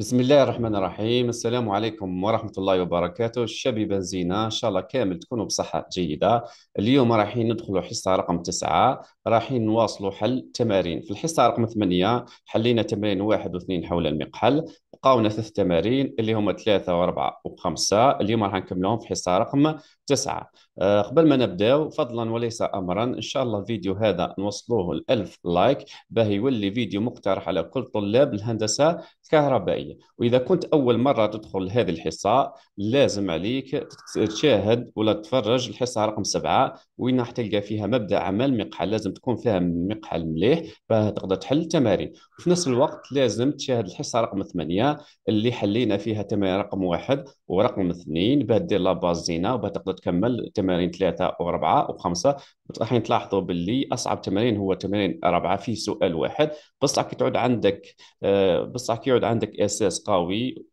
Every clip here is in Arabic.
بسم الله الرحمن الرحيم السلام عليكم ورحمة الله وبركاته الشبيبة زينة إن شاء الله كامل تكونوا بصحة جيدة اليوم رايحين ندخلوا حصة رقم تسعة رايحين نواصلوا حل تمارين في الحصة رقم ثمانية حلينا تمارين واحد واثنين حول المقحل بقاونا ثلاث تمارين اللي هما ثلاثة وأربعة وخمسة اليوم راح نكملهم في حصة رقم تسعة آه، قبل ما نبداو فضلا وليس امرا ان شاء الله الفيديو هذا نوصلوه ل 1000 لايك باه يولي فيديو مقترح على كل طلاب الهندسه الكهربائيه واذا كنت اول مره تدخل هذه الحصه لازم عليك تشاهد ولا تتفرج الحصه رقم سبعة وين راح تلقى فيها مبدا عمل مقحل لازم تكون فيها مقحل مليح باه تقدر تحل التمارين وفي نفس الوقت لازم تشاهد الحصه رقم ثمانية اللي حلينا فيها تمارين رقم واحد ورقم اثنين باه دير لاباز زينه وباه تقدر تكمل تمارين ثلاثه واربعه وخمسه راح تلاحظوا باللي اصعب تمارين هو تمارين اربعه في سؤال واحد بصح كي تعود عندك آه، بصح كي يعود عندك اساس قوي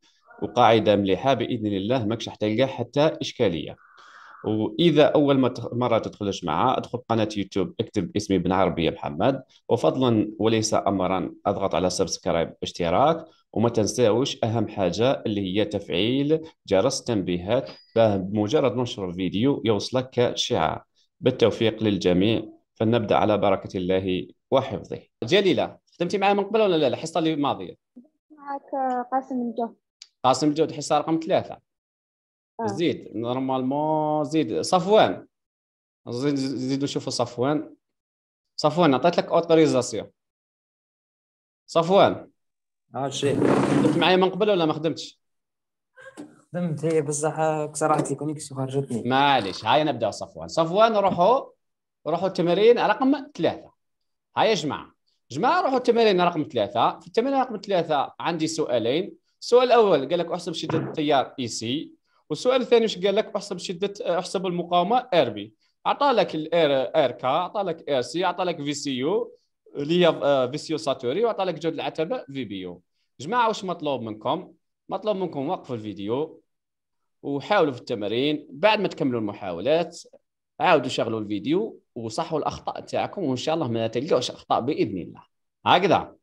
وقاعده مليحه باذن الله ماكش حتلقى حتى اشكاليه واذا اول مره تدخلش معاه ادخل قناه يوتيوب اكتب اسمي بن عربيه محمد وفضلا وليس امرا اضغط على سبسكرايب اشتراك وما تنساوش اهم حاجه اللي هي تفعيل جرس التنبيهات بمجرد نشر الفيديو يوصلك كشعار بالتوفيق للجميع فلنبدا على بركه الله وحفظه جليله خدمتي معايا من قبل ولا لا الحصه اللي ماضيه معك آه، قاسم الجود قاسم الجود حصه رقم ثلاثة آه. زيد نورمالمون زيد صفوان زيد زيد نشوفوا صفوان صفوان عطيت لك اوتوريزاسيون صفوان هادشي خدمت معايا من قبل ولا ما خدمتش خدمت هي إيه، بصح كسرعت الكونيكسيون خرجتني معليش هاي نبدا صفوان صفوان روحوا روحوا التمرين رقم ثلاثة هاي يا جماعة جماعة روحوا التمرين رقم ثلاثة في التمرين رقم ثلاثة عندي سؤالين السؤال الأول قال لك احسب شدة التيار اي e سي والسؤال الثاني واش قال لك احسب شدة احسب المقاومة ار بي عطالك لك الار ار كا عطالك لك ار سي عطالك لك في سي يو اللي هي فيسيو آه، ساتوري وعطى لك جود العتبه فيبيو جماعه واش مطلوب منكم مطلوب منكم وقفوا الفيديو وحاولوا في التمارين بعد ما تكملوا المحاولات عاودوا شغلوا الفيديو وصحوا الاخطاء تاعكم وان شاء الله ما تلقاوش اخطاء باذن الله هكذا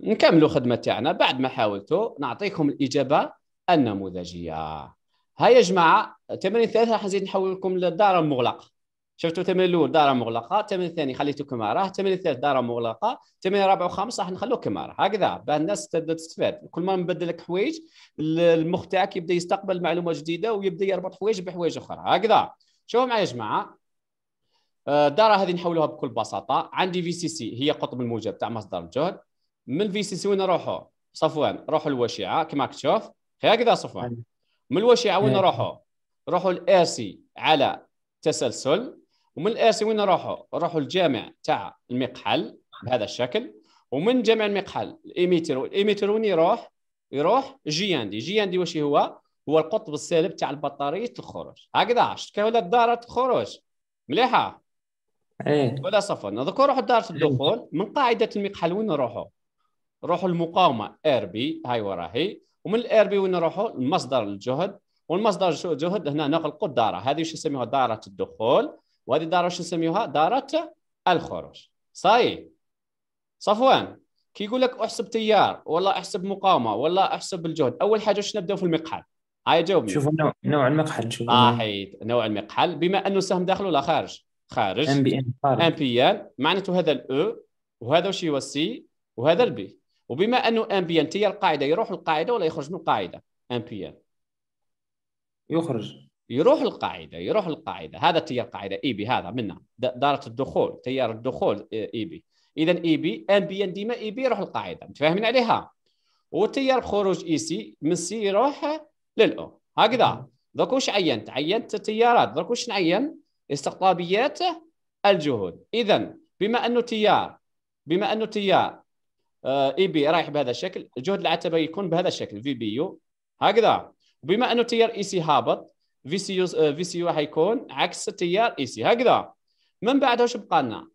نكملوا الخدمه تاعنا بعد ما حاولتوا نعطيكم الاجابه النموذجيه هيا يا جماعه تمرين ثلاثه راح نزيد نحول لكم للدار المغلقه شفتوا الثمن الاول داره مغلقه الثمن الثاني خليته كما راه الثمن الثالث داره مغلقه الثمن الرابع والخامس راح نخلوه كما راه هكذا باه الناس تستفاد كل ما نبدل لك حوايج المخ تاعك يبدا يستقبل معلومه جديده ويبدا يربط حوايج بحوايج اخرى هكذا شوفوا معايا يا جماعه آه، الداره هذه نحولوها بكل بساطه عندي في سي سي هي قطب الموجب تاع مصدر الجهد من في سي سي وين نروحوا صفوان روحوا للوشيعه كما راك تشوف هكذا صفوان أيوه. من الوشيعه وين نروحوا نروحوا سي على تسلسل ومن الارسي وين نروحوا؟ نروحوا الجامع تاع المقحل بهذا الشكل ومن جامع المقحل الايميتر الايميتر وين يروح؟ يروح جياندي جياندي واش هو؟ هو القطب السالب تاع البطاريه الخروج هكذا عشت كيف دارة الخروج مليحه ايه ولا صفر نذكر روحوا دارة إيه. الدخول من قاعده المقحل وين نروحوا؟ روحوا المقاومه ار بي هاي وراهي ومن الار بي وين نروحوا؟ المصدر الجهد والمصدر الجهد هنا ناخذ الدارة هذه واش نسميها داره الدخول وهذه الدارة شو نسميها؟ دارة الخروج صاي صفوان كي يقول لك احسب تيار ولا احسب مقاومه ولا احسب الجهد اول حاجه وش نبدا في المقحل هاي جاوبني شوف نوع نوع المقحل شوف صحيح نوع المقحل بما انه سهم داخل ولا خارج خارج ام بي ان خارج ام بي ان معناته هذا الاو e، وهذا وش هو السي وهذا البي وبما انه ام بي ان تيار القاعده يروح القاعده ولا يخرج من القاعده ام بي ان يخرج يروح القاعده يروح القاعده هذا تيار القاعده اي بي هذا منها داره الدخول تيار الدخول اي بي اذا اي بي ام بي ان ديما اي بي يروح القاعده متفاهمين عليها وتيار خروج اي سي من سي يروح للاو هكذا درك واش عينت عينت التيارات درك واش نعين استقطابيات الجهود اذا بما انه تيار بما انه تيار آه، اي بي رايح بهذا الشكل الجهد العتبه يكون بهذا الشكل في بي يو هكذا وبما انه تيار اي سي هابط في سي يو آه، في سي يو حيكون عكس التيار اي سي هكذا من بعد واش بقى لنا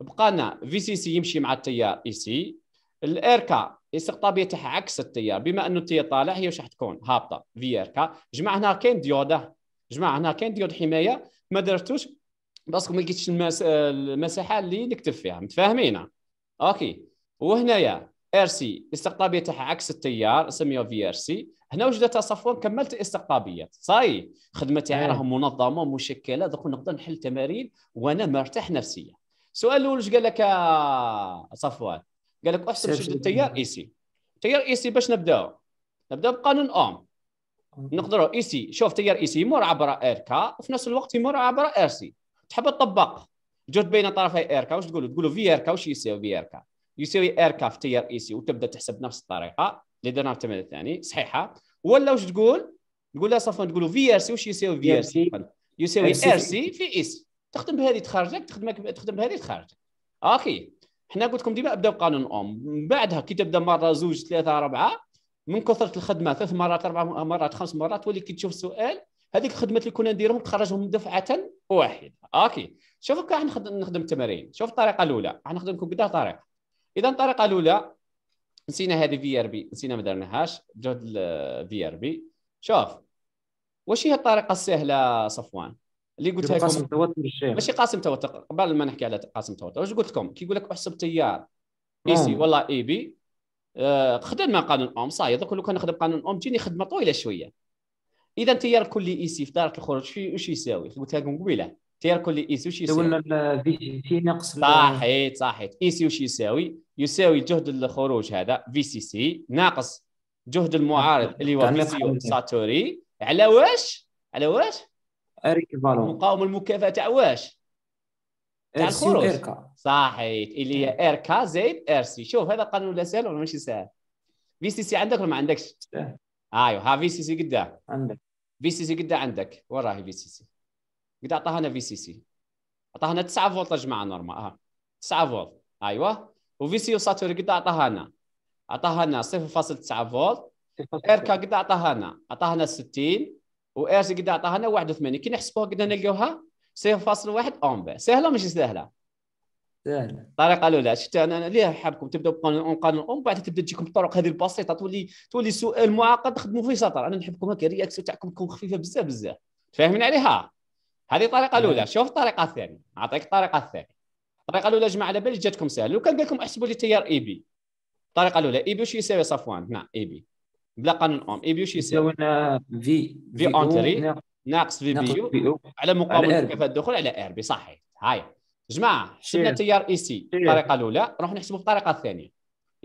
بقى لنا في سي سي يمشي مع التيار اي سي الاركا الاستقطابيه تاعها عكس التيار بما انه التيار طالع هي واش راح تكون هابطه في اركا جماعه هنا كاين ديوده جماعه هنا كاين ديود حمايه ما درتوش باسكو ما لقيتش آه، المساحه اللي نكتب فيها متفاهمين اوكي وهنايا ار سي الاستقطابيه تاعها عكس التيار نسميها في ار سي هنا وجدت صفوان كملت الاستقطابيات صاي خدمه إيه. تاعي راه منظمه ومشكله دوك نقدر نحل تمارين وانا مرتاح نفسيا السؤال الاول قال لك صفوان قال لك احسب شد التيار اي سي تيار اي سي باش نبداو نبداو بقانون اوم نقدروا اي سي شوف تيار اي سي يمر عبر ار كا وفي نفس الوقت يمر عبر ار سي تحب تطبق جهد بين طرفي ار كا واش تقولوا تقولوا في ار كا واش يساوي في ار كا يساوي ايركرافت تي ار اي سي وتبدا تحسب نفس الطريقه اللي درناها في الثاني صحيحه ولا واش تقول تقول لا صفوان تقول في ار سي واش يساوي في ار سي يساوي ار سي في اي سي تخدم بهذه تخرجك تخدمك تخدم بهذه تخرجك اوكي حنا قلت لكم ديما ابدا بقانون الام من بعدها كي تبدا مره زوج ثلاثه اربعه من كثره الخدمه ثلاث مرات اربع مرات خمس مرات تولي كي تشوف سؤال هذيك الخدمات اللي كنا نديرهم تخرجهم دفعه واحده اوكي شوفوا كاع نخدم التمارين تمارين شوف الطريقه الاولى راح نخدم لكم كذا طريقه اذا الطريقه الاولى نسينا هذه في ار بي نسينا ما درناهاش جهد في ار بي شوف واش هي الطريقه السهله صفوان اللي قلتها لكم قاسم توتر ماشي قاسم توتر قبل ما نحكي على قاسم توتر واش قلت لكم كي يقول لك احسب تيار اي سي ولا اي بي آه خدم مع قانون اوم صاي دوك لو كان نخدم قانون اوم تجيني خدمه طويله شويه اذا تيار كلي اي e سي في دارك الخروج واش يساوي قلتها لكم قبيله تيركل ايسيو شي يساوي في سي ناقص صحيت صحيت ايسيو شي يساوي يساوي جهد الخروج هذا في سي سي ناقص جهد المعارض اللي هو في سي ساتوري على واش على واش مقاومه المكافاه تاع واش تاع الخروج إركا. صحيت اللي هي إيه. ار كا زائد ار سي شوف هذا قانون لا سهل ولا ماشي سهل في سي سي عندك ولا ما عندكش؟ ايوا ها في سي سي قدام عندك في سي سي قدام عندك وين راهي في سي سي؟ قد اعطاها في سي سي اعطاها 9 فولتاج مع نورمال اه 9 فولت ايوه وفي سي وساتوري قد اعطاها لنا اعطاها لنا 0.9 فولت اركا قد اعطاها لنا اعطاها لنا 60 سي قد اعطاها لنا 81 كي نحسبوها قد نلقاوها 0.1 امبير سهله ماشي سهله سهله الطريقه الاولى شفت انا ليه حابكم تبداو بقانون قانون اوم بعد تبدا تجيكم الطرق هذه البسيطه تولي تولي سؤال معقد تخدموا فيه سطر انا نحبكم هكا الرياكسيون تاعكم تكون خفيفه بزاف بزاف فاهمين عليها هذه الطريقه نعم. الاولى شوف الطريقه الثانيه اعطيك الطريقه الثانيه الطريقه الاولى جماعه على بالي جاتكم سهله لو كان قال لكم احسبوا لي تيار اي بي الطريقه الاولى اي بي وش يساوي صفوان هنا اي بي بلا قانون اوم اي بي وش يساوي؟ في في اونتري ناقص في بي يو على مقابل كيف الدخول على ار بي صحيح هاي جماعه حسبنا تيار اي سي الطريقه الاولى نروح نحسبوا الطريقه الثانيه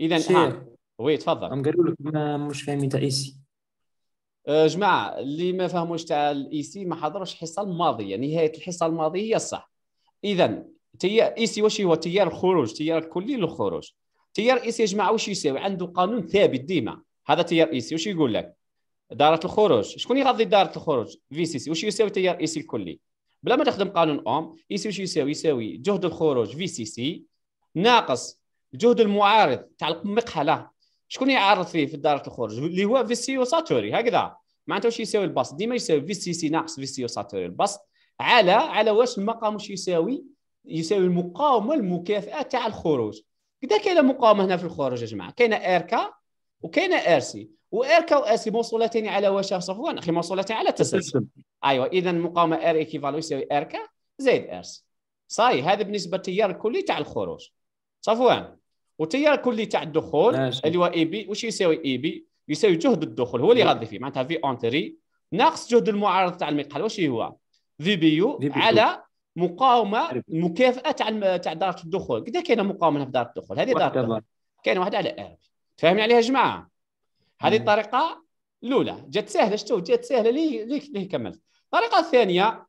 اذا آه. وي تفضل هم قالوا لك مش فاهمين تاع اي سي آه، جماعه اللي ما فهموش تاع الاي سي e ما حضروش الحصه الماضيه نهايه الحصه الماضيه هي الصح اذا تيار اي e سي واش هو تيار الخروج تيار الكلي للخروج تيار اي e سي يا جماعه واش يساوي عنده قانون ثابت ديما هذا تيار اي سي واش يقول لك داره الخروج شكون يغذي داره الخروج في سي سي واش يساوي تيار اي سي الكلي بلا ما تخدم قانون اوم اي سي واش يساوي يساوي جهد الخروج في سي سي ناقص الجهد المعارض تاع المقحله شكون يعرض فيه في دائره الخروج اللي هو فيسي وساتوري هكذا معناتها واش يساوي البسط ديما يساوي فيسي سي ناقص فيسي وساتوري البسط على على واش المقام واش يساوي يساوي المقاومه المكافاه تاع الخروج كدا كاينه مقاومه هنا في الخروج يا جماعه كاينه اركا وكاينه ارسي واركا سي موصولتين على واش صفوان اخي موصولتين على التسلسل ايوا اذا المقاومه ار ايكيفالو يساوي اركا زائد ارسي صاي هذا بالنسبه للتيار الكلي تاع الخروج صفوان والتيار كلي تاع الدخول اللي هو اي بي واش يساوي اي بي يساوي جهد الدخول هو اللي نعم. غادي فيه معناتها في اونتري ناقص جهد المعارضه تاع المقحل واش هو في بي يو على مقاومه المكافاه تاع تاع داره الدخول كذا كاينه مقاومه في داره الدخول هذه داره الدخول كاين واحد على ار فاهمين عليها يا جماعه هذه نعم. الطريقه الاولى جات سهله شتو جات سهله ليه ليه, ليه كملت الطريقه الثانيه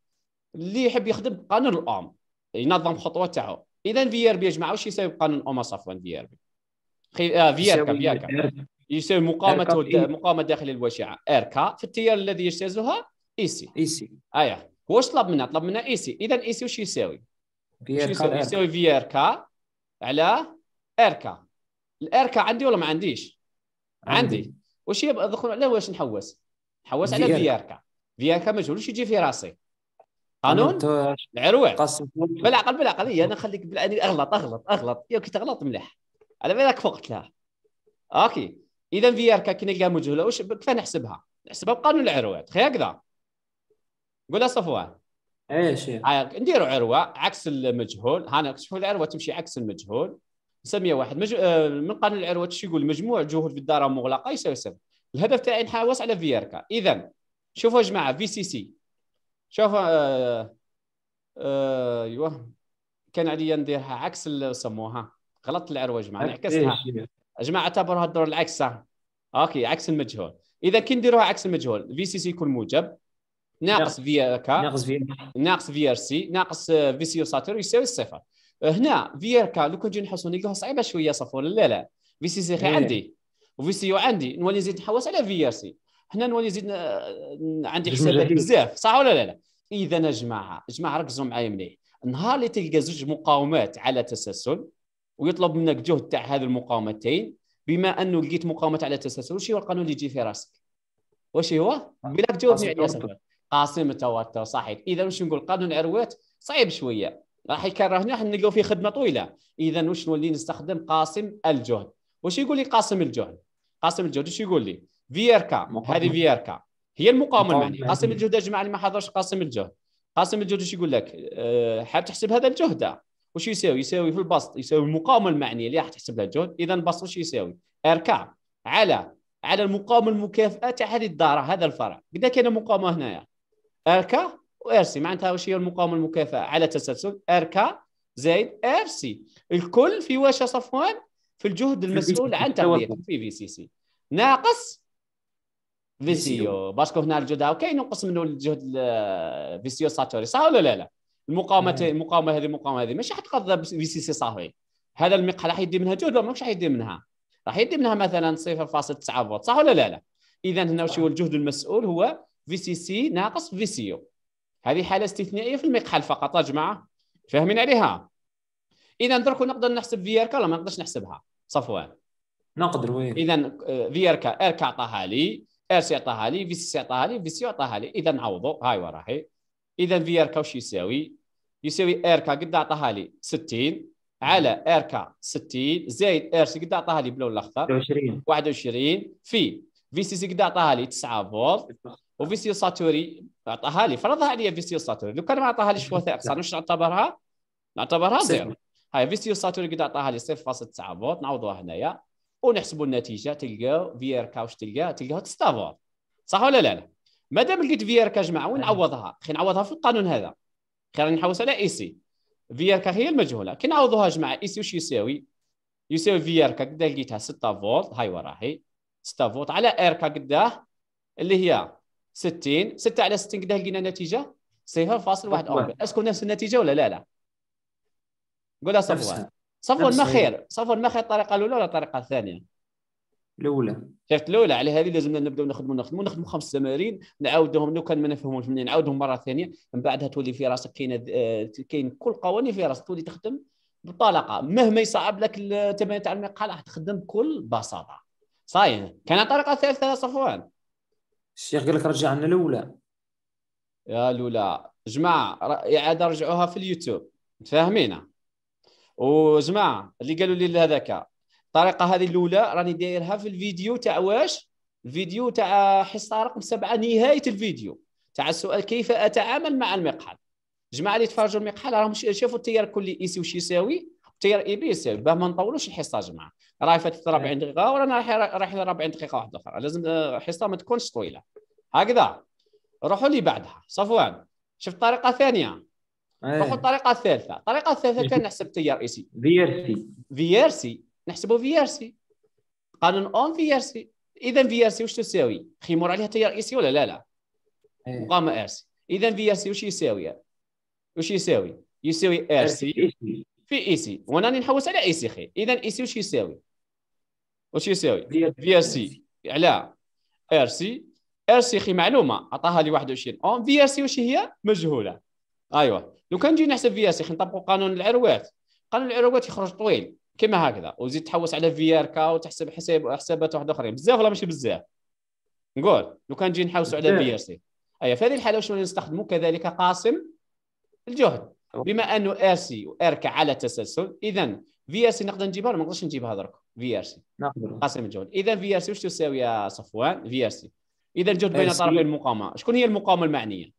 اللي يحب يخدم بقانون الام ينظم خطوه تاعو اذا في ار بي يا جماعه واش يساوي قانون اوما في ار بي خي... آه ار فييركا يساوي مقاومه د... مقاومه داخل ار اركا في التيار الذي يجتازها اي سي اي سي ايا واش طلب منا طلب منا اي سي اذا اي سي واش يساوي؟ يساوي في ار كا على اركا الاركا عندي ولا ما عنديش؟ عندي, عندي. واش دخل على واش نحوس؟ نحوس على في ار كا ار كا مجهول واش يجي في راسي؟ قانون العروه بالعقل بالعقل انا خليك بالعني اغلط اغلط اغلط يا كي تغلط مليح على بالك فوقت لها اوكي اذا في ار كي نلقى مجهوله واش كيف نحسبها؟ نحسبها بقانون العروه تخي هكذا قول صفوان ايش آه، نديروا عروه عكس المجهول هانا شوفوا العروه تمشي عكس المجهول نسميها واحد مج... آه، من قانون العروه شو يقول مجموع جهود في الدار المغلقه يساوي صفر الهدف تاعي نحاوس على في ار كا اذا شوفوا يا جماعه في سي سي شوف آه آه ايوه كان عليا نديرها عكس سموها غلطت العروج معنا عكستها يا جماعه اعتبروها الدور العكس اوكي عكس المجهول اذا كي نديروها عكس المجهول في سي سي يكون موجب ناقص في كا ناقص في ار سي ناقص في سي آه، ساتور يساوي الصفر آه، هنا في ار كا لو كنجي نجي نحوسو نلقاها صعيبه شويه صفر لا لا في سي سي عندي وفي سي يو عندي نولي نزيد نحوس على في ار سي حنا نولي زيد آه، عندي حسابات بزاف صح ولا لا لا اذا يا جماعه جماعه ركزوا معايا مليح النهار اللي تلقى زوج مقاومات على تسلسل ويطلب منك جهد تاع هذه المقاومتين بما انه لقيت مقاومه على تسلسل واش هو القانون اللي يجي في راسك واش هو بلاك جاوبني عليه قاسم التوتر صحيح اذا واش نقول قانون العروات صعيب شويه راح يكرهنا راح نلقاو فيه خدمه طويله اذا واش نولي نستخدم قاسم الجهد واش يقول لي قاسم الجهد قاسم الجهد واش يقول لي كا هذه كا هي المقاومه المعنيه قاسم الجهد يا جماعه اللي ما حضرش قاسم الجهد قاسم الجهد واش يقول لك أه حاب تحسب هذا الجهد وش يساوي يساوي في البسط يساوي المقاومه المعنيه اللي راح تحسب لها الجهد اذا البسط واش يساوي ار كا على على المقاومه المكافئه تاع هذه الداره هذا الفرع قد كاين مقاومه هنايا ار وار وارسي معناتها واش هي المقاومه المكافئه على تسلسل ار كا زائد ار سي الكل في واش يا صفوان في الجهد المسؤول عن تغذيه في في سي سي ناقص فيسيو باسكو هنا الجهد كاين ينقص منه الجهد فيسيو ساتوري صح ولا لا لا المقاومه نعم. المقاومه هذه المقاومه هذه ماشي حتقضى في سي سي صافي هذا المقهى راح يدي منها جهد ولا ماكش راح يدي منها راح يدي منها مثلا 0.9 فولت صح ولا لا لا اذا هنا واش هو الجهد المسؤول هو في سي سي ناقص في سيو هذه حاله استثنائيه في المقحل فقط يا جماعه فاهمين عليها اذا درك نقدر نحسب في ار ولا ما نقدرش نحسبها صفوان نقدر وين اذا في ار كا ار كا عطاها لي ارسي عطاها لي سي عطاها لي سي عطاها لي اذا نعوضوا هاي وراحي اذا في ار كا وش يساوي يساوي ار كا قد عطاها لي 60 على ار كا 60 زائد ار سي قد عطاها لي بلون الاخضر 21 21 في في سي سي قد عطاها لي 9 فولت وفي سي ساتوري عطاها لي فرضها عليا في سي ساتوري لو كان ما عطاها ليش وثائق صار واش نعتبرها؟ نعتبرها زيرو هاي في سي ساتوري قد عطاها لي 0.9 فولت نعوضوها هنايا ونحسبوا النتيجه تلقاو في ار كا واش تلقى تلقاها تستافوار صح ولا لا لا مادام لقيت في ار كا جماعه نعم. نعوضها خلينا نعوضها في القانون هذا خلينا نحوس على اي سي في ار كا هي المجهوله كي نعوضوها جماعه اي سي واش يساوي يساوي في ار كا قد لقيتها 6 فولت هاي وراهي 6 فولت على ار كا قداه اللي هي 60 6 على 60 قداه لقينا النتيجه 0.1 اسكو نفس النتيجه ولا لا لا قولها صفوان ما خير المخير ما خير الطريقه الاولى ولا الطريقه الثانيه؟ الاولى شفت الاولى على هذه لازمنا نبداو نخدموا نخدموا نخدموا خمس تمارين نعاودوهم لو كان ما نفهموش منين نعاودهم مره ثانيه من بعدها تولي في راسك كاين آه، كاين كل قوانين في راسك تولي تخدم بطلاقه مهما يصعب لك التمارين تاع المقال راح تخدم بكل بساطه صاين كان طريقه ثالثه يا صفوان الشيخ قال لك رجعنا الاولى يا لولا جماعه اعاده رجعوها في اليوتيوب متفاهمين وجماعه اللي قالوا لي هذاك الطريقه هذه الاولى راني دايرها في الفيديو تاع واش الفيديو تاع حصه رقم سبعه نهايه الفيديو تاع السؤال كيف اتعامل مع المقحل جماعة اللي تفرجوا المقحل راهم شافوا التيار إي ايسي وش يساوي التيار اي بي يساوي باه ما نطولوش الحصه جماعه راهي فاتت 40 دقيقه ورانا رايح رايح 40 دقيقه واحده اخرى لازم الحصه آه، ما تكونش طويله هكذا روحوا لي بعدها صفوان شفت طريقه ثانيه نروحوا إيه. الطريقه الثالثه الطريقه الثالثه كان نحسب تي ار اي سي في ار سي في ار سي نحسبوا في ار سي قانون اون في ار سي اذا في ار سي واش تساوي خيمور عليها تي ار اي سي ولا لا لا إيه. مقام ار سي اذا في ار سي واش يساوي واش يساوي يساوي ار سي في اي سي وانا راني نحوس على اي سي خي اذا اي سي واش يساوي واش يساوي في ار سي على ار سي ار سي خي معلومه عطاها لي 21 اون في ار سي واش هي مجهوله ايوه لو كان نجي نحسب في اس نطبقوا قانون العروات قانون العروات يخرج طويل كما هكذا وزيد تحوس على في ار كا وتحسب حساب حسابات واحد اخرين بزاف ولا ماشي بزاف نقول لو كان نجي نحوسوا على في ار سي اي أيوة، في هذه الحاله واش نستخدموا كذلك قاسم الجهد بما انه وار كا على تسلسل اذا في ار سي نقدر نجيبها ولا ما نقدرش نجيبها درك في ار سي قاسم الجهد اذا في ار سي واش تساوي يا صفوان في ار سي اذا الجهد بين طرفي المقاومه شكون هي المقاومه المعنيه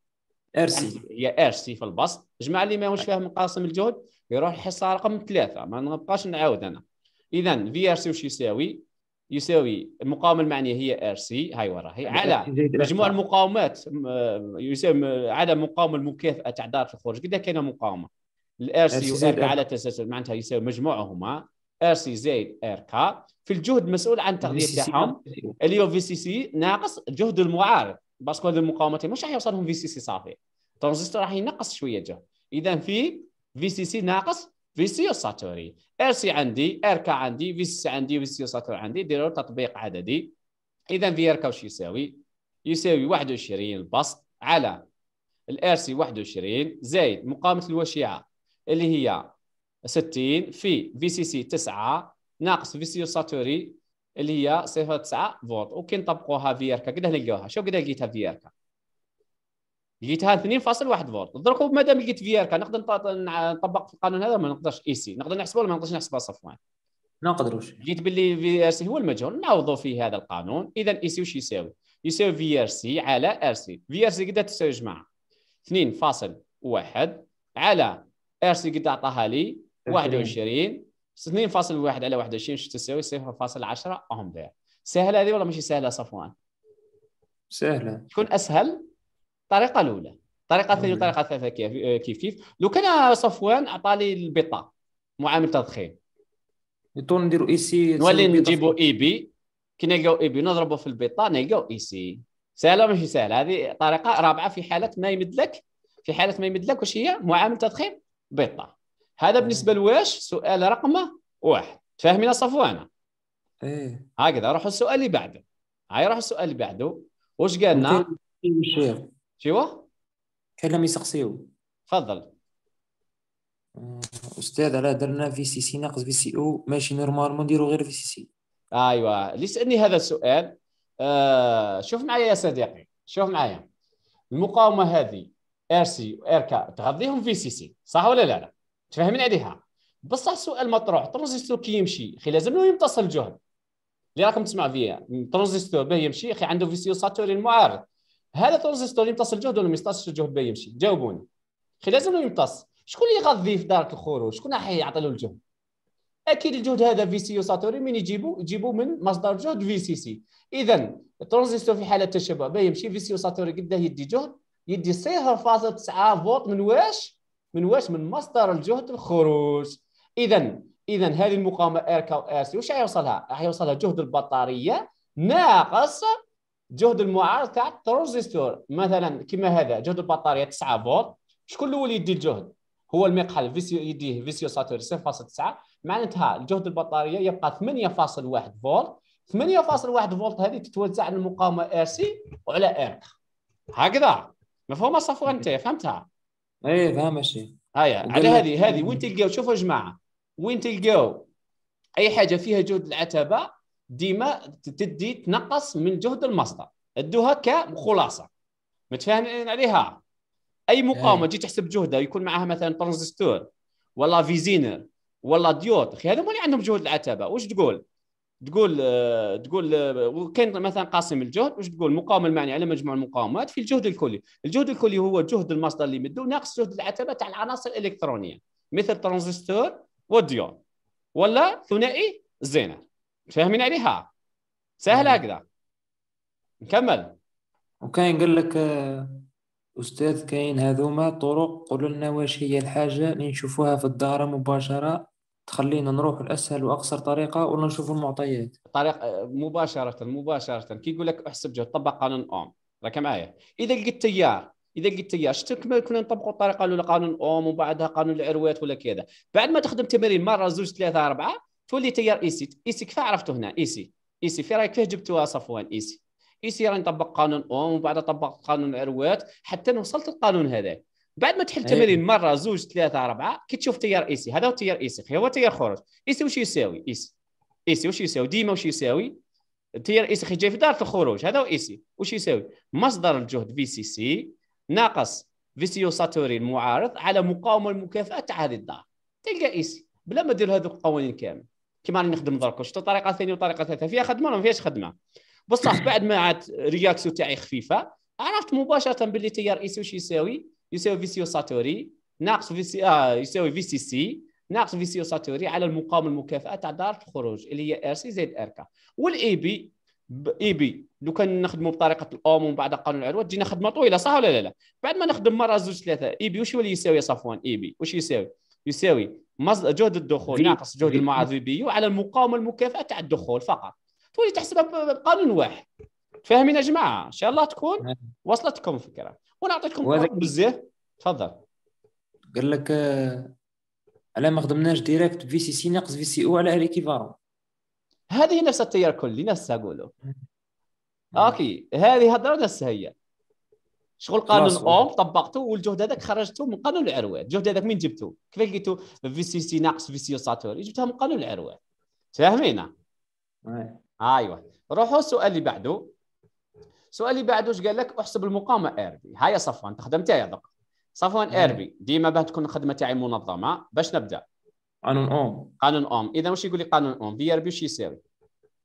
ارسي هي ارسي في البسط جمع اللي ماهوش فاهم قاسم الجهد يروح الحصه رقم ثلاثه ما نبقاش نعاود انا اذا في ار سي واش يساوي يساوي المقاومه المعنيه هي ار سي هاي وراها على مجموع المقاومات يساوي على مقاومه المكافاه تاع دار الخروج قد إيه كاينه مقاومه الار سي وار على تسلسل معناتها يساوي مجموعهما ار سي زائد ار كا في الجهد مسؤول عن التغذيه تاعهم اللي هو في سي سي ناقص الجهد المعارض باسكو هذا المقاومتين مش راح يوصلهم في سي سي صافي الترانزستور راح ينقص شويه جهد اذا في في سي سي ناقص في سي ساتوري ار سي عندي ار كا عندي في سي عندي في سي ساتوري عندي ديروا تطبيق عددي اذا في ار كا واش يساوي يساوي 21 البسط على الار سي 21 زائد مقاومه الوشيعه اللي هي 60 في في سي سي 9 ناقص في سي ساتوري اللي هي 0.9 فولت وكي نطبقوها في اركا كده نلقاوها شوف كده لقيتها في اركا لقيتها 2.1 فولت درك مادام لقيت في اركا نقدر نطبق في القانون هذا ما نقدرش اي سي نقدر نحسبه ولا ما نقدرش نحسبها صفوان ما نقدروش لقيت باللي في ار سي هو المجهول نعوضوا فيه هذا القانون اذا اي سي واش يساوي يساوي في ار سي على ار سي في ار سي قد تساوي جماعه 2.1 على ار سي قد عطاها لي 21 2.1 على 21 شو تساوي 0.10 امبير سهله هذه ولا ماشي سهله صفوان؟ سهله تكون اسهل الطريقه الاولى الطريقه الثانيه والطريقه الثالثه كيف كيف لو كان صفوان عطاني البيتا معامل تضخيم يطول نديرو اي سي نولي نجيبو اي بي كي نلقاو اي بي نضربو في البيتا نلقاو اي سي سهله ماشي سهله هذه طريقه رابعه في حاله ما يمدلك في حاله ما يمدلك واش هي معامل تضخيم بيتا هذا إيه. بالنسبه لواش سؤال رقم واحد فاهمين صفوانا ايه هكذا روحوا السؤال اللي بعده هاي روحوا السؤال اللي بعده واش قالنا شو كان لم يسقسيو تفضل آه، استاذ على درنا في سي سي ناقص في سي او ماشي نورمالمون نديرو غير في سي سي ايوا اللي سالني هذا السؤال آه شوف معايا يا صديقي شوف معايا المقاومه هذه ار سي ار كا تغذيهم في سي سي صح ولا لا لا تفهمين عليها بصح السؤال مطروح الترانزستور كي يمشي خي لازم له يمتص الجهد اللي راكم تسمع فيا الترانزستور باه يمشي اخي عنده فيسيو ساتورين معارض هذا الترانزستور يمتص الجهد ولا ما يمتصش الجهد باه يمشي جاوبوني خي لازم له يمتص شكون اللي غضي في دارة الخروج شكون راح يعطي له الجهد اكيد الجهد هذا فيسيو ساتورين من يجيبو يجيبو من مصدر جهد في سي سي اذا الترانزستور في حاله تشابه باه يمشي فيسيو ساتورين قداه يدي جهد يدي 0.9 فولت من واش من واش من مصدر الجهد الخروج اذا اذا هذه المقاومه ار كاو ار سي واش يوصلها راح يوصلها جهد البطاريه ناقص جهد المعارض تاع الترانزستور مثلا كما هذا جهد البطاريه 9 فولت شكون الاول يدي الجهد هو المقحل فيسيو يديه فيسيو ساتور 0.9 معناتها الجهد البطاريه يبقى 8.1 فولت 8.1 فولت هذه تتوزع على المقاومه ار سي وعلى ارك هكذا مفهومه صفوان انت فهمتها اي فاهم الشيء هاي على هذه هذه وين تلقاو شوفوا يا جماعه وين تلقاو اي حاجه فيها جهد العتبه ديما تدي تنقص من جهد المصدر ادوها كخلاصه متفاهمين عليها اي مقاومه إيه. تجي تحسب جهدها يكون معها مثلا ترانزستور ولا فيزينر ولا ديود اخي هذا اللي عندهم جهد العتبه واش تقول تقول آه، تقول آه، وكان مثلا قاسم الجهد واش تقول مقاومه المعنيه على مجموع المقاومات في الجهد الكلي، الجهد الكلي هو جهد المصدر اللي مدو ناقص جهد العتبه تاع العناصر الالكترونيه مثل ترانزستور وديون ولا ثنائي الزينه فاهمين عليها سهل هكذا نكمل وكاين يقول لك آه، استاذ كاين هذوما طرق قول لنا واش هي الحاجه اللي نشوفوها في الدار مباشره تخلينا نروح لاسهل واقصر طريقه ولا نشوف المعطيات طريق مباشره مباشره كي يقول لك احسب جهد طبق قانون اوم راك معايا اذا لقيت تيار اذا لقيت تيار شفت كنا نطبقوا الطريقه الاولى قانون اوم وبعدها قانون العروات ولا كذا بعد ما تخدم تمارين مره زوج ثلاثه اربعه تولي تيار اي سي كيف عرفته هنا اي سي في رايك كيف جبتوها صفوان اي سي راني نطبق قانون اوم وبعدها طبقت قانون العروات حتى وصلت للقانون هذاك بعد ما تحل التمارين إيه. مره زوج ثلاثه اربعه كي تشوف تيار ايسي هذا هو تيار ايسي هو تيار خروج ايسي واش يساوي ايسي ايسي واش يساوي ديما واش يساوي تيار ايسي خي جاي في دار الخروج هذا هو ايسي واش يساوي مصدر الجهد في سي سي ناقص فيسيو ساتوري المعارض على مقاومه المكافاه تاع هذه الدار تلقى ايسي بلا ما دير هذوك القوانين كامل كيما راني نخدم درك شفت طريقه ثانيه وطريقه ثالثه فيها خدمه ولا ما فيهاش خدمه بصح بعد ما عاد رياكسيو تاعي خفيفه عرفت مباشره باللي تيار ايسي واش يساوي يساوي في سي ساتوري ناقص في سي آه يساوي في سي سي ناقص في سي ساتوري على المقاومه المكافاه تاع داره الخروج اللي هي ار سي زائد ار كا والاي بي اي بي لو كان نخدموا بطريقه الاوم ومن بعد قانون العروه تجينا خدمه طويله صح ولا لا لا بعد ما نخدم مره زوج ثلاثه اي بي واش يولي يساوي صفوان اي بي واش يساوي يساوي جهد الدخول ناقص جهد المعرض بي بيو على المقاومه المكافاه تاع الدخول فقط تولي تحسبها بقانون واحد فاهمين يا جماعه ان شاء الله تكون نعم. وصلتكم الفكره ونعطيكم بزاف تفضل قال لك آه، على ما خدمناش ديريكت في سي سي ناقص في سي او على اليكيفارون هذه نفس التيار كلي نفسها قولوا اوكي هذه هضره نفسها هي شغل قانون اوم طبقته والجهد هذاك خرجته من قانون العروات الجهد هذاك من جبته كيف لقيتو في سي سي ناقص في سي ساتوري جبتها من قانون العروات فاهمين ايوه روحوا السؤال اللي بعده سؤالي بعده واش قال لك احسب المقامه اربي هيا صفوان تخدمتها يا دق صفوان اربي ديما باه تكون الخدمه تاعي منظمه باش نبدا قانون اوم قانون اوم اذا واش يقول لي قانون اوم في ار بي واش يساوي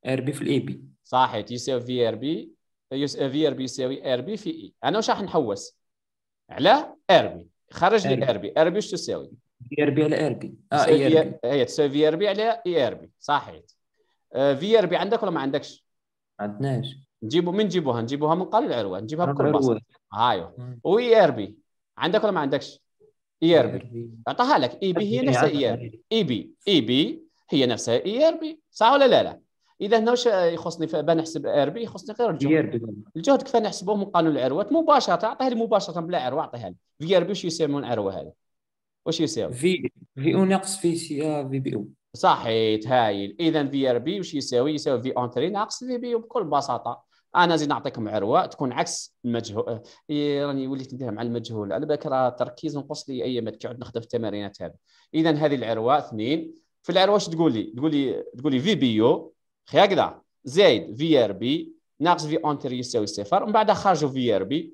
ار بي في الاي بي صحيح يساوي في ار بي في ار بي يساوي ار بي في اي انا واش راح نحوس على ار بي خرج لي ار بي ار بي واش تساوي في ار بي على ار بي اه اي ار بي هي تساوي في ار بي على اي ار بي صحيح في ار بي عندك ولا ما عندكش؟ ما عندناش نجيبو من نجيبوها نجيبوها من قال العروه نجيبها بكل بساطه هايو وي ار بي عندك ولا ما عندكش اي ار بي اعطاها لك اي بي هي نفسها اي ار بي اي بي اي بي هي نفسها اي ار بي صح ولا لا لا اذا هنا واش يخصني بنحسب ار بي يخصني غير الجهد الجهد كيف نحسبوه من قانون العروات مباشره اعطيها لي مباشره بلا عروه اعطيها لي في ار بي واش يسمون عروه هذا واش يساوي في في او ناقص في سي آه، في بي او صحيت هايل اذا في ار بي واش يساوي يساوي في اونتري ناقص في بي او بكل بساطه انا زيد نعطيكم عروه تكون عكس المجهول راني وليت نديرها مع المجهول على بالك راه التركيز نقص لي اي كي عاد نخدم في التمارينات هذه اذا هذه العروه اثنين في العروه واش تقول لي تقول لي تقول لي في بيو هكذا زايد في ار بي ناقص في اونتير يساوي صفر من بعد خرجوا في ار بي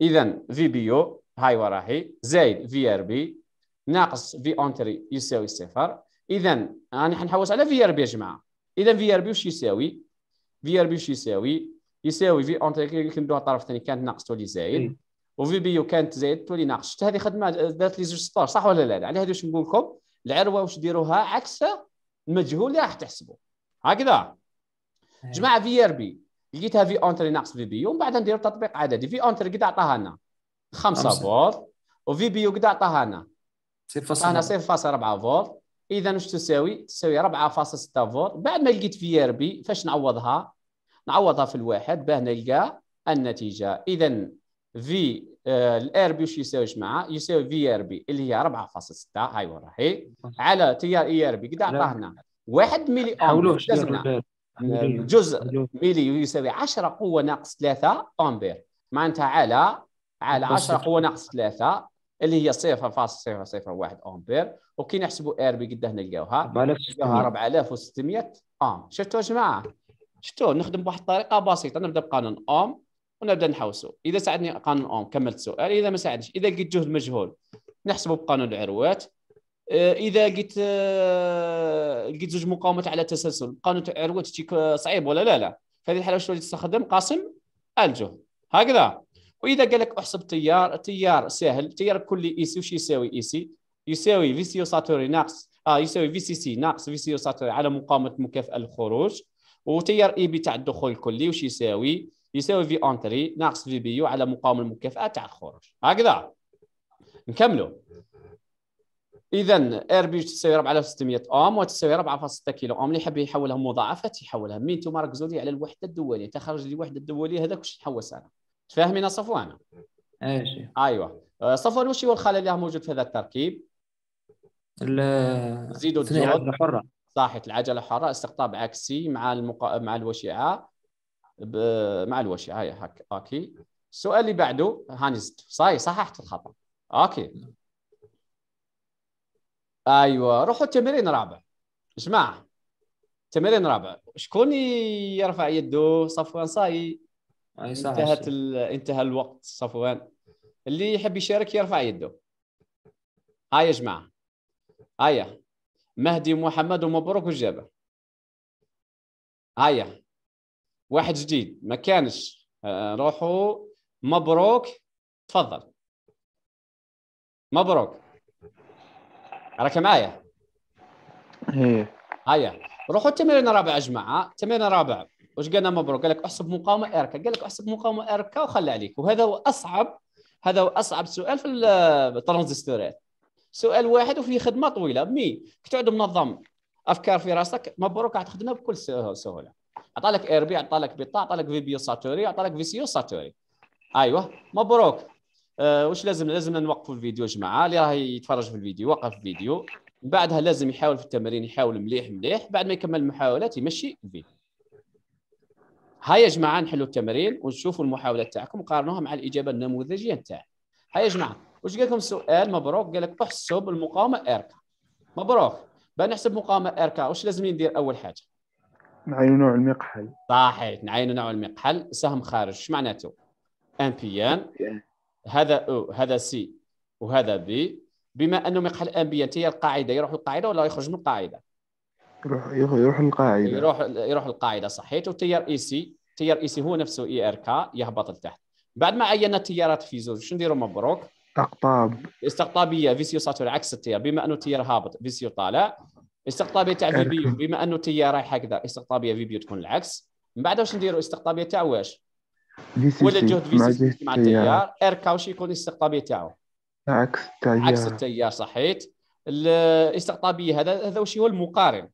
اذا في بيو هاي وراهي زايد في ار بي ناقص في اونتري يساوي صفر اذا راني حنحوس على في ار بي يا جماعه اذا في ار بي واش يساوي في ار بي شو يساوي يساوي في كي كندوها الطرف الثاني كانت ناقص تولي زايد وفي بي يو كانت زايد تولي ناقص شفت هذه خدمه دارت لي زوج سطور صح ولا لا على هذا واش نقول لكم العروه واش ديروها عكس المجهول اللي راح تحسبوا هكذا جماعه في ار بي لقيتها في اونتري ناقص في بي يو ومن بعد نديروا تطبيق عددي في اونتري قد عطاها لنا 5 فولت وفي بي يو قد عطاها لنا 0.4 فولت اذا واش تساوي تساوي 4.6 فولت بعد ما لقيت في ار بي فاش نعوضها نعوضها في الواحد باه نلقى النتيجه اذا في الار بي واش يساوي جماعه يساوي في ار بي اللي هي 4.6 هاي وراهي على تيار e اي ار بي قد عطاهنا 1 ملي اوم جزء ملي يساوي 10 قوه ناقص 3 امبير معناتها على على 10 قوه ناقص 3 اللي هي 0.001 امبير وكي نحسبوا ار بي قد نلقاوها 4600 ام شفتوا يا جماعه شفتوا نخدم بواحد الطريقه بسيطه نبدا بقانون اوم ونبدا نحوسوا اذا ساعدني قانون اوم كملت السؤال اذا ما ساعدش اذا لقيت جهد مجهول نحسبوا بقانون العروات آه، اذا لقيت آه، لقيت زوج مقاومات على تسلسل قانون العروات آه، صعيب ولا لا لا في هذه الحاله واش تستخدم قاسم الجهد هكذا واذا قال لك احسب تيار تيار سهل تيار كلي اي سي وش يساوي اي سي يساوي في سي ساتوري ناقص اه يساوي في سي سي ناقص في سي ساتوري على مقاومه مكافاه الخروج وتيار اي بي تاع الدخول الكلي وش يساوي يساوي في اونتري ناقص في بي يو على مقاومه المكافاه تاع الخروج هكذا نكملوا اذا ار بي تساوي 4600 اوم وتساوي 4.6 كيلو اوم اللي يحب يحولها مضاعفات يحولها مين انتم ركزوا لي على الوحده الدوليه تخرج لي الوحده الدوليه هذاك واش نحوس انا فاهمين صفوان؟ ايش ايوه آه، صفوان وش هو الخلل اللي موجود في هذا التركيب؟ زيدوا الجهد صحيح العجله الحره استقطاب عكسي مع المقا... مع الوشعه ب... مع الوشعه هك... اوكي السؤال اللي بعده هاني زدت صاي صححت الخطا اوكي ايوه روحوا التمرين الرابع جماعه تمرين رابع شكون يرفع يده صفوان صاي انتهت انتهى الوقت صفوان اللي يحب يشارك يرفع يده هاي يا جماعه هيا مهدي محمد ومبروك وجابه هيا واحد جديد ما كانش آه، روحوا مبروك تفضل مبروك راك معايا هيا إيه. روحوا التمرين الرابع يا جماعه التمرين الرابع واش قال لنا مبروك قال لك احسب مقاومه اركا قال لك احسب مقاومه اركا وخلى عليك وهذا هو اصعب هذا هو اصعب سؤال في الترانزستورات سؤال واحد وفيه خدمه طويله مي كي منظم افكار في راسك مبروك راح تخدمها بكل سهوله عطى لك ار بي عطى لك بيطا، عطى لك في بيو ساتوري عطى لك في سيو ساتوري ايوه مبروك أه واش لازم لازم نوقفوا الفيديو جماعه اللي راه يتفرج في الفيديو وقف الفيديو بعدها لازم يحاول في التمارين يحاول مليح مليح بعد ما يكمل المحاولات يمشي الفيديو هاي يا جماعه نحلوا التمرين ونشوفوا المحاوله تاعكم وقارنوها مع الاجابه النموذجيه نتاعنا هاي يا جماعه واش قال لكم السؤال مبروك قال لك احسب المقاومه اركا مبروك بنحسب مقاومه اركا واش لازم ندير اول حاجه نعينوا نوع المقحل صحيح نعينوا نوع المقحل سهم خارج اش معناته ان بي ان هذا او هذا سي وهذا بي بما انه مقحل ان ان هي القاعده يروح القاعده ولا يخرج من القاعده يروح يروح, القاعده يروح يروح القاعده صحيت وتيار اي سي تيار اي سي هو نفسه اي e ار كا يهبط لتحت بعد ما عينا التيارات في زوج شنو نديروا مبروك استقطاب استقطابيه فيسيو ساتور عكس التيار بما انه التيار هابط فيسيو طالع استقطابيه تاع فيبيو بما انه التيار رايح هكذا استقطابيه فيبيو تكون العكس من بعد واش نديروا استقطابيه تاع واش ولا جهد فيسيو مع التيار ار كا واش يكون الاستقطابيه تاعو عكس التيار عكس التيار صحيت الاستقطابيه هذا هذا واش هو المقارن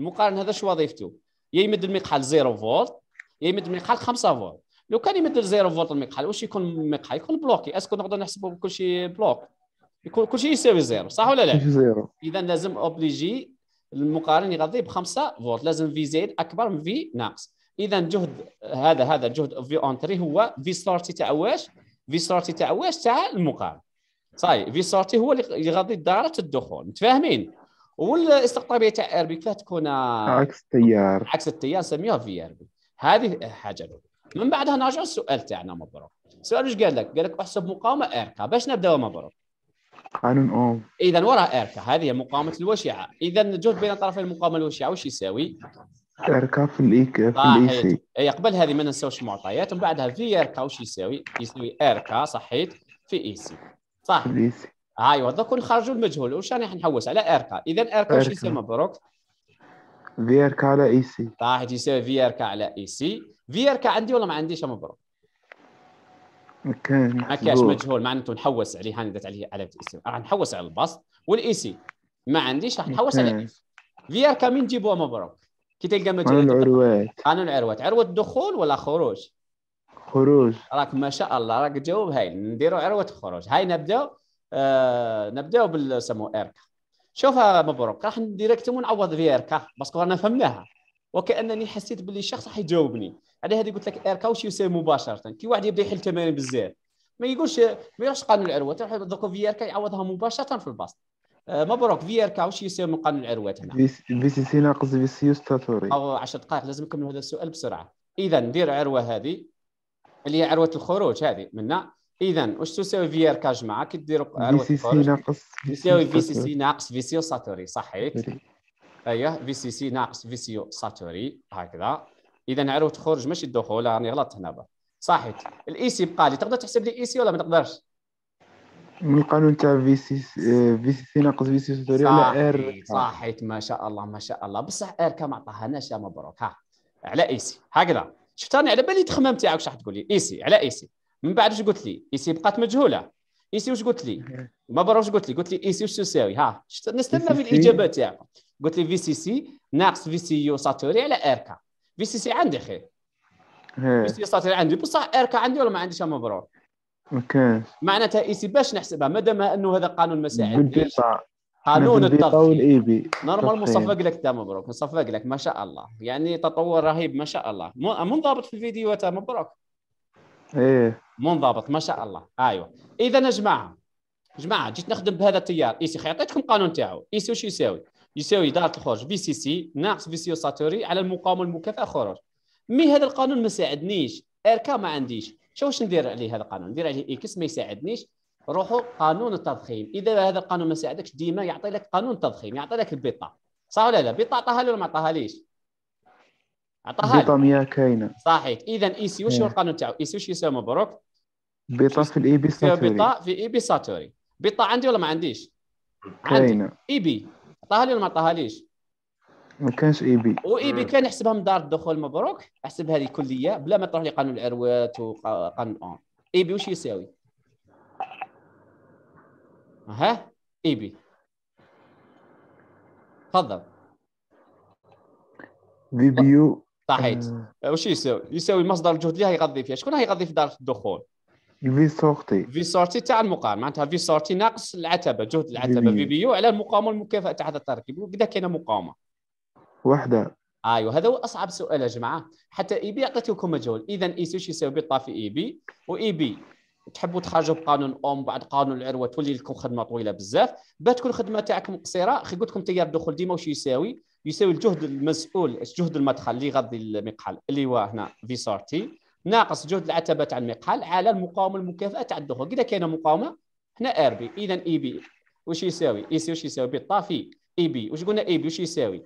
المقارن هذا شو وظيفته يا يمد المقحل 0 فولت يا يمد المقحل 5 فولت لو كان يمد 0 فولت المقحل واش يكون المقحل يكون بلوكي اسكو نقدر نحسبوا كلشي بلوك يكون كلشي يساوي زيرو صح ولا لا زيرو اذا لازم اوبليجي المقارن يغذي ب 5 فولت لازم في زائد اكبر من في ناقص اذا جهد هذا هذا جهد في اونتري هو في سورتي تاع واش في سورتي تاع واش تاع المقارن صاي في سورتي هو اللي يغذي دائره الدخول متفاهمين والاستقطابيه تاع اير بي تكون عكس التيار عكس التيار سميوها في اير بي هذه حاجه الاولى من بعدها نرجع السؤال تاعنا مبروك السؤال ايش قال لك؟ قال لك احسب مقاومه اركا باش نبداو مبروك قانون اوم اذا وراء اركا هذه هي مقاومه الوشعه اذا الجهد بين طرفي المقاومه الوشعه وش يساوي؟ اركا في الايك e في الايسي آه، e اي قبل هذه ما ننساوش المعطيات ومن بعدها في اركا وش يساوي؟ يساوي اركا صحيت في ايسي e صح في الايسي ايوا دوك نخرجوا المجهول واش راني نحوس على اركا اذا اركا واش يسمى مبروك في اركا على اي e سي طاحت يساوي في اركا على اي سي في اركا عندي ولا ما عنديش مبروك ما ما كاش مجهول معناته نحوس عليه هاني درت عليه على الاسم e راح نحوس على البسط والاي سي e ما عنديش راح نحوس على سي في اركا مين نجيبوها مبروك كي تلقى مجهول قانون العروات قانون العروات عروه دخول ولا خروج خروج راك ما شاء الله راك جاوب هاي نديروا عروه خروج هاي نبداو آه، نبداو بالسمو ايركا شوفها مبروك راح ديريكتومون نعوض في ايركا باسكو رانا فهمناها وكانني حسيت باللي الشخص راح يجاوبني على هذه قلت لك ايركا واش يساوي مباشره كي واحد يبدا يحل تمارين بزاف ما يقولش ما يروحش قانون العروات يروح دوكا في ايركا يعوضها مباشره في الباص آه، مبروك في ايركا واش يساوي من قانون العروات هنا في سي سي ناقص في سي ستاتوري او 10 دقائق لازم نكمل هذا السؤال بسرعه اذا ندير عروه هذه اللي هي عروه الخروج هذه منا اذا واش تساوي في ار كجماعه كديروا في سي سي ناقص في سي سي ناقص في سي ساتوري صحيت ايوه في سي سي ناقص في سي ساتوري هكذا اذا عروه تخرج ماشي الدخول راني غلطت هنا صحيت الاي سي e بقى لي تقدر تحسب لي اي e سي ولا ما تقدرش من القانون تاع في سي في سي ناقص في سي ساتوري على ار صحيت ما شاء الله ما شاء الله بصح ار كما عطاهاناش مبروك ها على اي e سي هكذا شفت راني على بالي التخمام تاعك واش راح تقول لي اي سي على اي سي من بعد واش قلت لي ايسي بقات مجهوله ايسي واش قلت لي ما برا واش قلت لي قلت لي ايسي واش تساوي ها نستنى في الاجابه تاعو قلت لي في سي سي ناقص في سي يو ساتوري على اركا في سي سي عندي خير في سي ساتوري عندي بصح اركا عندي ولا ما عنديش مبرور اوكي معناتها ايسي باش نحسبها ما دام انه هذا قانون مساعد قانون التضخيم نورمال مصفق لك تا مبروك مصفق لك ما شاء الله يعني تطور رهيب ما شاء الله منضبط في الفيديو تا مبروك ايه منضبط ما شاء الله ايوه اذا يا جماعه جماعه جيت نخدم بهذا التيار اي سي عطيتكم القانون تاعو اي سي واش يساوي يساوي اداره الخروج في سي سي ناقص في سي ساتوري على المقاومه والمكافاه خروج مي هذا القانون ما ساعدنيش اركا ما عنديش شو واش ندير عليه هذا القانون ندير عليه اكس ما يساعدنيش روحوا قانون التضخيم اذا هذا القانون ما ساعدكش ديما يعطي لك قانون التضخيم يعطي لك البيطا صح ولا لا بيطا عطاها له ولا ما عطاها ليش عطاها بيطا كاينه صحيح اذا اي سي واش هو إيه. القانون تاعو اي سي واش يساوي مبروك بيطا في الاي بي ساتوري بيطا في اي بي ساتوري بيطا عندي ولا ما عنديش كاينه اي بي عطاها لي ولا ما ليش ما كانش اي بي واي بي كان يحسبها من دار الدخول مبروك احسب هذه كليه بلا ما تروح لقانون العروات وقانون اون اي بي واش يساوي ها اي بي تفضل فيديو صحيت آه. آه، واش يساوي يساوي مصدر الجهد اللي هيغذي فيها شكون هيغذي في دار الدخول الفي سورتي في سورتي تاع المقام معناتها في سورتي ناقص العتبه جهد العتبه في بيو على المقاومه والمكافاه تاع هذا التركيب وكذا كاينه مقاومه وحده ايوه هذا هو اصعب سؤال يا جماعه حتى اي بي عطيتكم مجهول اذا اي سي يساوي بي طافي اي بي واي بي تحبوا تخرجوا بقانون اوم بعد قانون العروه تولي لكم خدمه طويله بزاف باه تكون الخدمه تاعكم قصيره خي قلت لكم تيار الدخول ديما واش يساوي يساوي الجهد المسؤول جهد المدخل اللي يغذي المقحل اللي هو هنا في سارتي ناقص جهد العتبه تاع المقحل على المقاومه المكافئه تاع الدخول كذا كاينه مقاومه هنا ار بي اذا اي بي واش يساوي اي سي واش يساوي بي طافي اي بي واش قلنا اي بي واش يساوي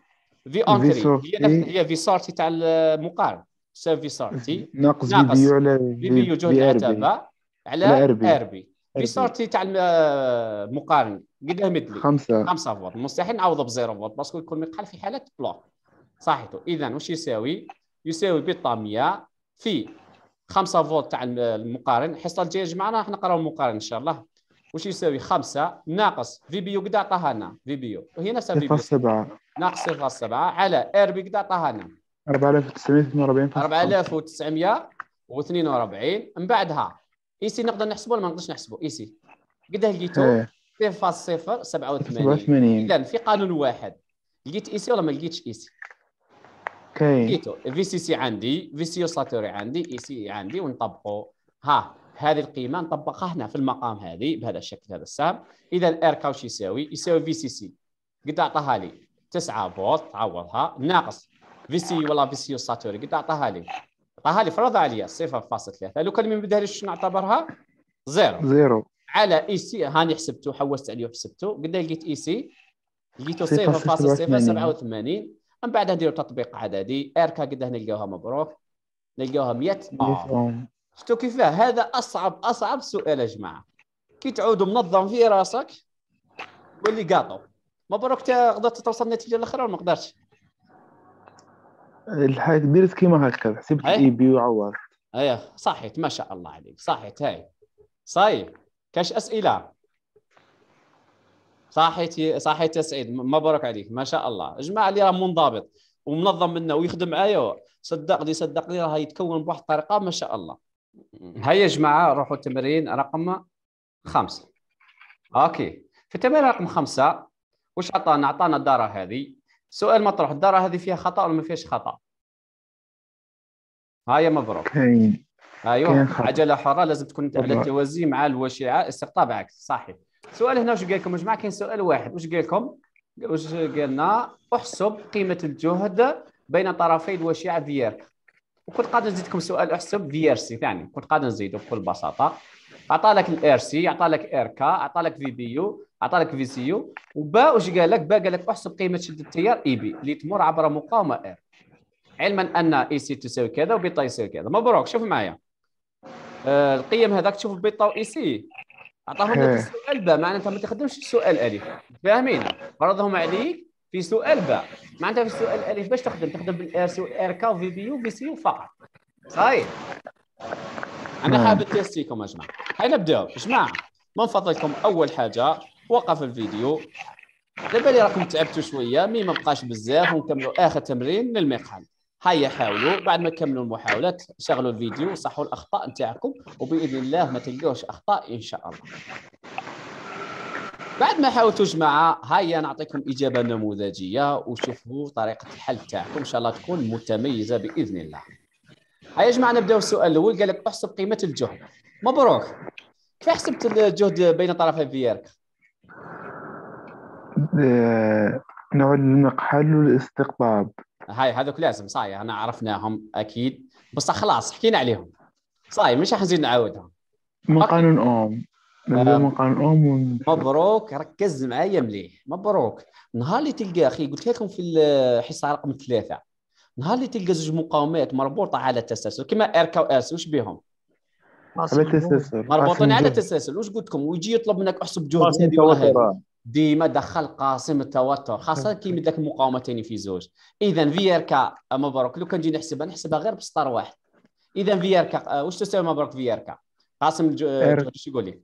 في اونتري هي هي في سارتي تاع المقارن تساوي في سارتي ناقص بي بي على بي بي جهد العتبه على ار بي في سارتي تاع المقارن قلنا ايه مثلي خمسه خمسه فولت مستحيل نعوض بزيرو فولت باسكو يكون مقحل في حاله بلوك صحيح اذا واش يساوي يساوي بطاميه في 5 فولت تاع المقارن الحصه الجايه جمعنا راح نقراو المقارن ان شاء الله واش يساوي 5 ناقص في بيو قد عطاها لنا في بيو وهي نفسها في بيو ناقص ناقص سبعه على ار بي قد عطاها لنا 4942 4942 من بعدها اي سي نقدر نحسبه ولا ما نقدرش نحسبه اي سي قد ايه لقيتو إيه. 87 اذا في قانون واحد لقيت اي سي ولا ما لقيتش اي سي كاين لقيتو في سي سي عندي في سي ساتوري عندي اي e سي e عندي ونطبقوا ها هذه القيمه نطبقها هنا في المقام هذه بهذا الشكل هذا السهم اذا الار كاوش يساوي يساوي في سي سي قد اعطاها لي 9 فولت تعوضها ناقص في سي ولا في سي ساتوري قد اعطاها لي اعطاها لي فرض عليا 0.3 لو كان من بدها شنو نعتبرها زيرو زيرو على اي سي هاني حسبته حوست عليه وحسبته قد لقيت اي سي لقيته 0.087 من بعد نديرو تطبيق عددي إيه اركا قد نلقاوها مبروك نلقاوها 100 شفتوا كيفاه هذا اصعب اصعب سؤال يا جماعه كي تعود منظم في راسك واللي قاطو مبروك تا قدرت توصل النتيجه الاخرى ولا ما قدرتش الحاجه درت كيما هكا حسبت اي بي وعورت ايوه صحيت ما شاء الله عليك صحيت هاي صايب كاش اسئله صحيتي صحيتي سعيد مبروك عليك ما شاء الله جماعه اللي راه منضبط ومنظم منا ويخدم معايا صدقني صدقني راه يتكون بواحد الطريقه ما شاء الله هيا يا جماعه روحوا التمرين رقم خمسه اوكي في التمرين رقم خمسه واش عطانا عطانا الداره هذه سؤال مطروح الداره هذه فيها خطا ولا ما فيهاش خطا هيا مبروك ايوه عجله حره لازم تكون على التوازي مع الوشيعه استقطاب عكس صحيح السؤال هنا واش قال لكم جماعه كاين سؤال واحد واش قال لكم واش قالنا احسب قيمه الجهد بين طرفي الوشيعه ديالك وكنت قادر نزيدكم سؤال احسب في ار سي ثاني كنت قادر نزيدو بكل بساطه عطى لك الار سي عطى لك ار كا عطى لك في بي يو عطى لك في سي يو وبا واش قال لك با قال لك احسب قيمه شده التيار اي e بي اللي تمر عبر مقاومه ار علما ان اي e سي تساوي كذا وبي تساوي كذا مبروك شوف معايا آه، القيم هذاك تشوف اي الطوئسي عطاهم لك السؤال باء معناتها ما تخدمش السؤال الف فاهمين فرضهم عليك في سؤال باء معناتها في السؤال الف باش تخدم تخدم بالار سي ار كا في بي يو بي سي فقط صحيح انا نعم. حابب تيستيكم يا جماعه هيا نبداو جماعه من فضلكم اول حاجه وقف الفيديو دابا اللي راكم تعبتوا شويه مي ما بقاش بزاف ونكملوا اخر تمرين للمقحل هيا حاولوا بعد ما كملوا المحاولات شغلوا الفيديو وصحوا الاخطاء نتاعكم وباذن الله ما تلقوش اخطاء ان شاء الله بعد ما حاولتوا جماعه هيا نعطيكم اجابه نموذجيه وشوفوا طريقه الحل تاعكم ان شاء الله تكون متميزه باذن الله هيا جماعه نبداو السؤال الاول قال لك احسب قيمه الجهد مبروك كيف حسبت الجهد بين طرفي فيارك آه، نوع المقحل والاستقطاب هاي هذوك لازم صاي انا عرفناهم اكيد بس خلاص حكينا عليهم صاي مش حنزيد نعاودهم من قانون اوم آه، من قانون اوم مبروك ركز معايا مليح مبروك نهار اللي تلقى اخي قلت لكم في الحصه رقم ثلاثه نهار اللي تلقى زوج مقاومات مربوطه على التسلسل كما ار كو اس واش بهم على التسلسل مربوطين على التسلسل وش قلت لكم ويجي يطلب منك احسب جهد ديما دخل قاسم التوتر خاصه كي من المقاومه المقاومتين في زوج اذا فيركا آه، مبروك لو كان نجي نحسبها نحسبها غير بسطر واحد اذا فيركا آه، واش تساوي مبروك فيركا قاسم الج... آه، يقول لك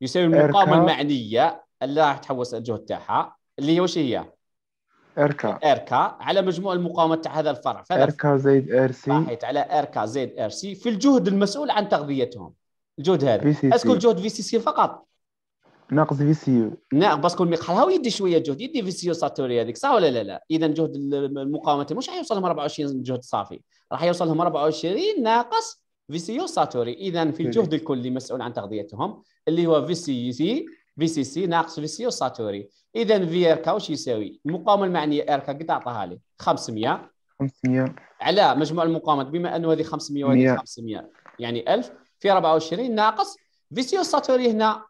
يساوي المقاومه المعنيه اللي راح تحوس الجهد تاعها اللي هي واش هي اركا اركا على مجموع المقاومه تاع هذا الفرع اركا زائد ار سي صحيت على اركا زائد ار سي في الجهد المسؤول عن تغذيتهم الجهد هذا اسكو الجهد في سي سي فقط ناقص فيسيو لا باسكو المقحل هاو يدي شويه جهد يدي فيسيو ساتوري هذيك صح ولا لا لا اذا جهد المقاومه مش حيوصلهم 24 جهد صافي راح يوصلهم 24 ناقص فيسيو ساتوري اذا في الجهد الكلي مسؤول عن تغذيتهم اللي هو في سي في سي سي ناقص فيسيو ساتوري اذا في ار كا واش يساوي المقاومه المعنيه ار كا قد عطاها لي 500 500 على مجموع المقاومات بما انه هذه 500 وهذه 500 يعني 1000 في 24 ناقص فيسيو ساتوري هنا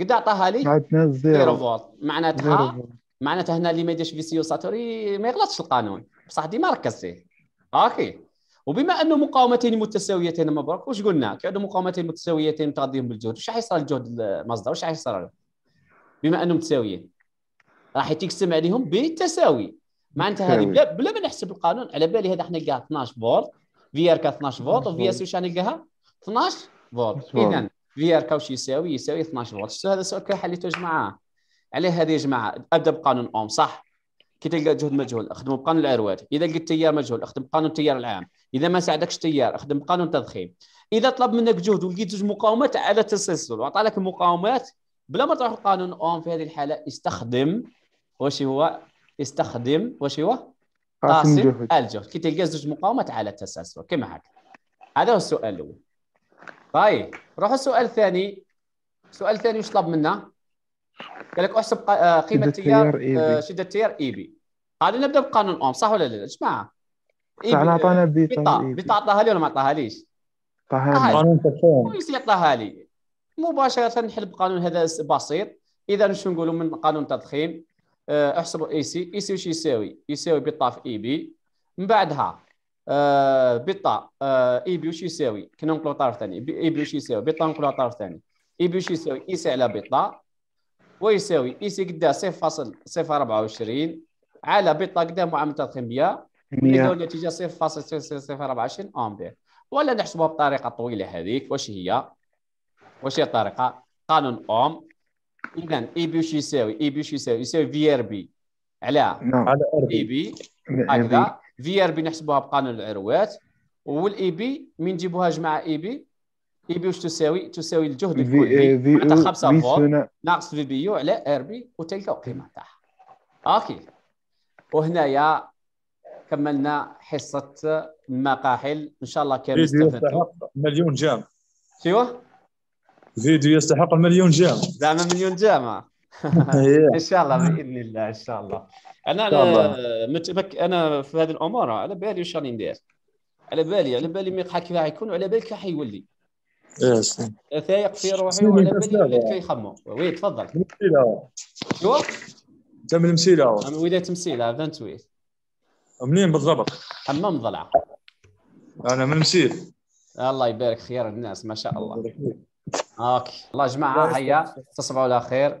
قد عطاها لي معناتها زيرو فولت معناتها معناتها هنا اللي ما يديرش سيو ساتوري ما يغلطش القانون بصح ديما ركز فيه اوكي وبما انه مقاومتين متساويتين مبروك واش قلنا كي عندهم مقاومتين متساويتين متغذيين بالجهد واش راح يصير الجهد المصدر واش راح يصير له بما انهم متساويين راح يتقسم عليهم بالتساوي معناتها هذه بلا بلا ما نحسب القانون على بالي هذا نلقاها 12 فولت في ار 12 فولت وفي اس واش نلقاها 12 فولت اذا في ار كاوش يساوي يساوي 12 فولت هذا السؤال كان حليته يا جماعه عليه هذه يا جماعه ابدا بقانون اوم صح كي تلقى جهد مجهول اخدم بقانون العروات اذا لقيت تيار مجهول اخدم بقانون التيار العام اذا ما ساعدكش تيار اخدم بقانون التضخيم اذا طلب منك جهد ولقيت زوج مقاومات على تسلسل وعطى لك المقاومات بلا ما تروح لقانون اوم في هذه الحاله استخدم واش هو استخدم واش هو قاسم الجهد كي تلقى زوج مقاومات على التسلسل كما هكا هذا هو السؤال الاول طيب نروحوا السؤال الثاني السؤال الثاني واش طلب منا قال لك احسب آه، قيمه التيار شده التيار اي بي غادي آه، نبدا بقانون اوم صح ولا لا جماعه اي بي عطانا آه، بيتا بيتا عطاها لي ولا ما عطاها ليش عطاها لي قانون تفاهم عطاها لي مباشره نحل بقانون هذا بسيط اذا شنو نقولوا من قانون تضخيم احسب اي سي اي سي واش يساوي يساوي بيتا في اي بي من بعدها بيتا اي بي وش يساوي كنا نقولوا طرف ثاني اي بي وش يساوي بيتا نقولوا طرف ثاني اي بي وش يساوي اي سي على بيتا ويساوي اي سي قدا 0.024 على بيتا قدا معامله الخميه نلقاو النتيجه 0.024 امبير ولا نحسبوها بطريقه طويله هذيك واش هي واش هي الطريقه قانون اوم اذا اي بي وش يساوي اي بي وش يساوي يساوي في ار بي على نعم. اي بي هكذا في ار بي نحسبوها بقانون العروات والاي بي e من نجيبوها جماعه اي بي اي بي واش تساوي تساوي الجهد الكلي معناتها 5 فولت ناقص في بي يو على ار بي وتلقاو القيمه تاعها اوكي وهنايا كملنا حصه المقاحل ان شاء الله كامل استفدتوا مليون جام ايوه فيديو يستحق المليون جام زعما مليون جام إيه. ان شاء الله باذن الله ان شاء الله انا انا متبك انا في هذه الامور على بالي واش راني ندير على بالي على بالي ميقحا كيف يكون وعلى بالي كيف يولي إيه، ثايق في روحي وعلى بالي كيخمو وي تفضل شو انت من المسيلة من ولايه مسيله 28 منين بالضبط حمام ضلعه انا من المسيل الله يبارك خير الناس ما شاء الله اوكي الله جماعه هيا تصبحوا على خير